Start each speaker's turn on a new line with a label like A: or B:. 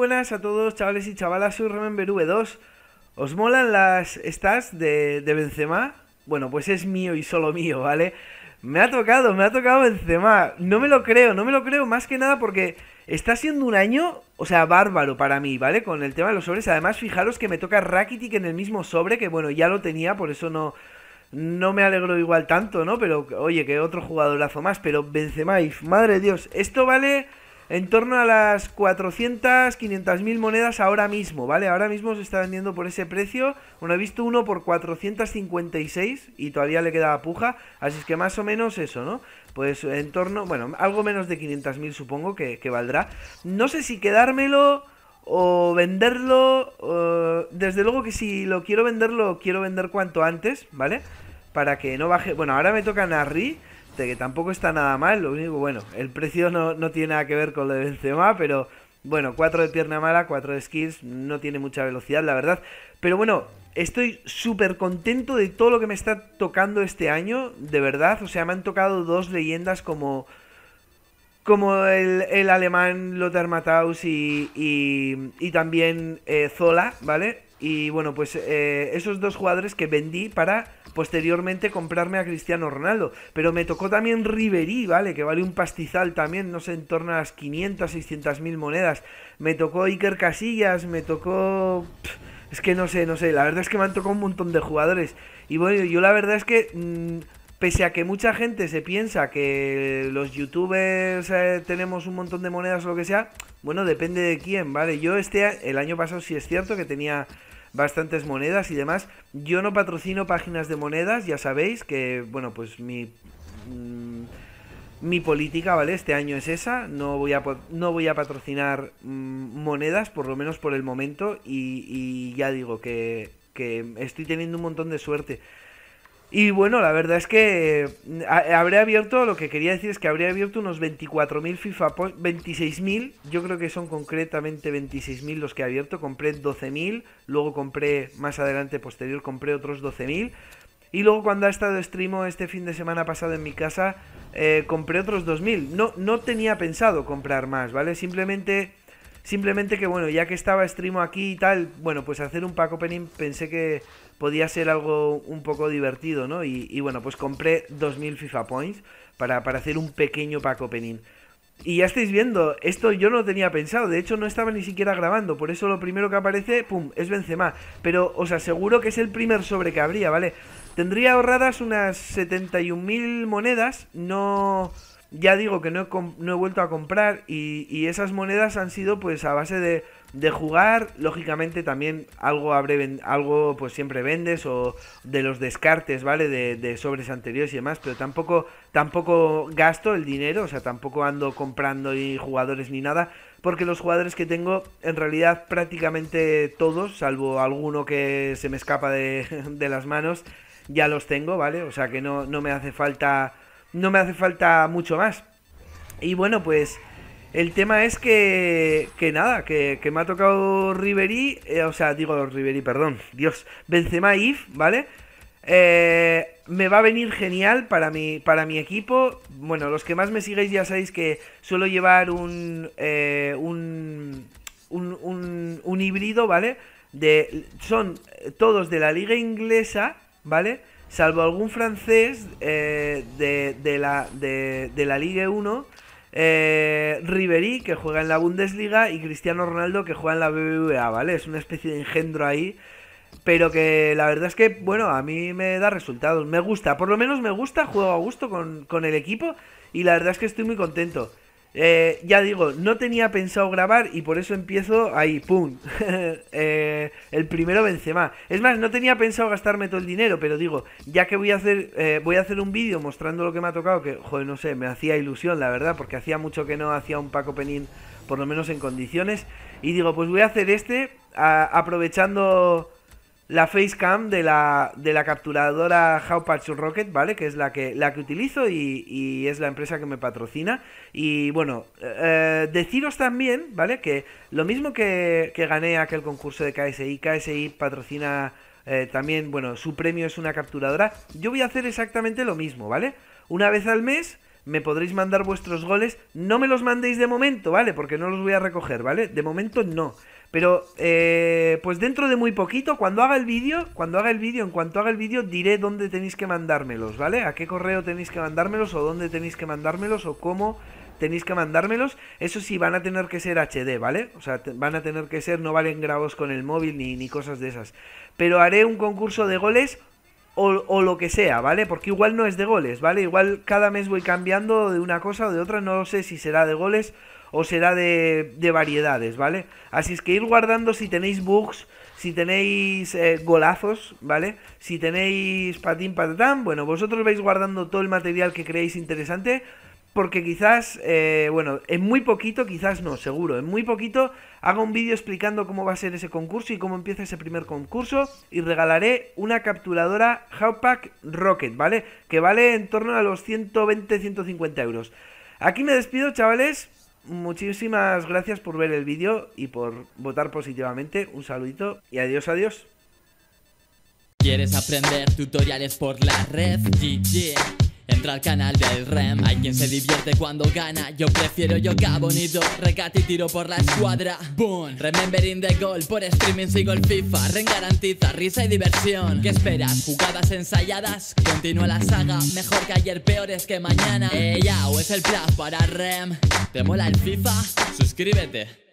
A: buenas a todos, chavales y chavalas. Soy Remember V2. ¿Os molan las estas de, de Benzema? Bueno, pues es mío y solo mío, ¿vale? Me ha tocado, me ha tocado Benzema. No me lo creo, no me lo creo más que nada porque está siendo un año, o sea, bárbaro para mí, ¿vale? Con el tema de los sobres. Además, fijaros que me toca Rakitic en el mismo sobre, que bueno, ya lo tenía, por eso no, no me alegro igual tanto, ¿no? Pero oye, que otro jugadorazo más. Pero Benzema, y, madre de Dios, esto vale en torno a las 400, 500 mil monedas ahora mismo, ¿vale? Ahora mismo se está vendiendo por ese precio. Bueno, he visto uno por 456 y todavía le queda puja. Así es que más o menos eso, ¿no? Pues en torno, bueno, algo menos de 500 mil supongo que, valdrá. No sé si quedármelo o venderlo. Eh, desde luego que si lo quiero vender, lo quiero vender cuanto antes, ¿vale? Para que no baje. Bueno, ahora me toca Narri que tampoco está nada mal. Lo único, bueno, el precio no, tiene nada que ver con lo de Benzema, pero bueno, 4 de pierna mala, 4 de skills, no tiene mucha velocidad, la verdad. Pero bueno, estoy súper contento de todo lo que me está tocando este año, de verdad. O sea, me han tocado dos leyendas como como el, alemán Lothar Matthaus y, también eh, Zola, ¿vale? Y bueno, pues eh, esos dos jugadores que vendí para posteriormente comprarme a Cristiano Ronaldo. Pero me tocó también Riverí, ¿vale? Que vale un pastizal también, no sé, en torno a las 500, 600 mil monedas. Me tocó Iker Casillas, me tocó... Es que no sé, no sé. La verdad es que me han tocado un montón de jugadores. Y bueno, yo la verdad es que mm, pese a que mucha gente se piensa que los youtubers eh, tenemos un montón de monedas o lo que sea, bueno, depende de quién, ¿vale? Yo este, el año pasado sí es cierto que tenía bastantes monedas y demás. Yo no patrocino páginas de monedas, ya sabéis que, bueno, pues mi... Mm, mi política, ¿vale? Este año es esa, no voy a, no voy a patrocinar mm, monedas, por lo menos por el momento, y, ya digo que, que estoy teniendo un montón de suerte. Y bueno, la verdad es que eh, habré abierto, lo que quería decir es que habré abierto unos 24.000 FIFA, 26.000, yo creo que son concretamente 26.000 los que he abierto, compré 12.000, luego compré más adelante posterior, compré otros 12.000, y luego cuando ha estado streamo este fin de semana pasado en mi casa, eh, compré otros 2.000. No, no tenía pensado comprar más, ¿vale? Simplemente Simplemente que, bueno, ya que estaba Streamo aquí y tal, bueno, pues hacer un pack opening pensé que podía ser algo un poco divertido, ¿no? Y, bueno, pues compré 2000 FIFA Points para, para, hacer un pequeño pack opening. Y ya estáis viendo, esto yo no lo tenía pensado, de hecho no estaba ni siquiera grabando, por eso lo primero que aparece, pum, es Benzema. Pero os aseguro que es el primer sobre que habría, ¿vale? Tendría ahorradas unas 71.000 monedas, no ya digo que no he, no he vuelto a comprar y, esas monedas han sido pues a base de, jugar, lógicamente también algo, algo pues siempre vendes o de los descartes, ¿vale? De, sobres anteriores y demás, pero tampoco, tampoco gasto el dinero, o sea, tampoco ando comprando y jugadores ni nada, porque los jugadores que tengo en realidad prácticamente todos, salvo alguno que se me escapa de, las manos, ya los tengo, ¿vale? O sea que no me hace falta no me hace falta mucho más. Y bueno, pues el tema es que, que nada, que, me ha tocado Ribery eh, o sea, digo Ribery, perdón, Dios, Benzema If, ¿vale? Eh, me va a venir genial para mi, para mi equipo. Bueno, los que más me sigáis ya sabéis que suelo llevar un, eh, un, un, un, un híbrido, ¿vale? De, son todos de la liga inglesa, ¿vale? salvo algún francés eh, de, de, la, de, la Ligue 1, eh, Ribery, que juega en la Bundesliga, y Cristiano Ronaldo, que juega en la BBVA, ¿vale? Es una especie de engendro ahí, pero que la verdad es que, bueno, a mí me da resultados, me gusta, por lo menos me gusta, juego a gusto con, con el equipo, y la verdad es que estoy muy contento. Eh, ya digo, no tenía pensado grabar y por eso empiezo ahí, ¡pum! Eh, el primero Benzema. Es más, no tenía pensado gastarme todo el dinero, pero digo, ya que voy a hacer, eh, voy a hacer un vídeo mostrando lo que me ha tocado, que, joder, no sé, me hacía ilusión, la verdad, porque hacía mucho que no hacía un Paco Penín, por lo menos en condiciones. Y digo, pues voy a hacer este aprovechando la facecam de la, de la capturadora Howpatch Rocket, ¿vale? Que es la que, la que utilizo y, es la empresa que me patrocina. Y bueno, eh, deciros también, ¿vale? Que lo mismo que, que gané aquel concurso de KSI, KSI patrocina eh, también, bueno, su premio es una capturadora. Yo voy a hacer exactamente lo mismo, ¿vale? Una vez al mes me podréis mandar vuestros goles. No me los mandéis de momento, ¿vale? Porque no los voy a recoger, ¿vale? De momento no. Pero, eh, pues dentro de muy poquito, cuando haga el vídeo, cuando haga el vídeo, en cuanto haga el vídeo, diré dónde tenéis que mandármelos, ¿vale? A qué correo tenéis que mandármelos, o dónde tenéis que mandármelos, o cómo tenéis que mandármelos. Eso sí, van a tener que ser HD, ¿vale? O sea, van a tener que ser, no valen grabos con el móvil ni, cosas de esas. Pero haré un concurso de goles o, o, lo que sea, ¿vale? Porque igual no es de goles, ¿vale? Igual cada mes voy cambiando de una cosa o de otra, no sé si será de goles o será de, variedades, ¿vale? Así es que ir guardando si tenéis bugs, si tenéis eh, golazos, ¿vale? Si tenéis patín patatán, bueno, vosotros vais guardando todo el material que creéis interesante. Porque quizás, eh, bueno, en muy poquito, quizás no, seguro, en muy poquito haga un vídeo explicando cómo va a ser ese concurso y cómo empieza ese primer concurso y regalaré una capturadora Howpack Rocket, ¿vale? Que vale en torno a los 120-150 euros. Aquí me despido, chavales. Muchísimas gracias por ver el vídeo y por votar positivamente. Un saludito y adiós, adiós. ¿Quieres aprender tutoriales por la red? entra al canal del REM. Hay quien se divierte cuando gana. Yo prefiero yoga bonito, regate y tiro por la escuadra. Boom, remembering the goal. Por streaming sigo el FIFA. REM garantiza risa y diversión. ¿Qué esperas? ¿Jugadas ensayadas? Continúa la saga. Mejor que ayer, peores que mañana. Ella o es el plan para REM. ¿Te mola el FIFA? Suscríbete.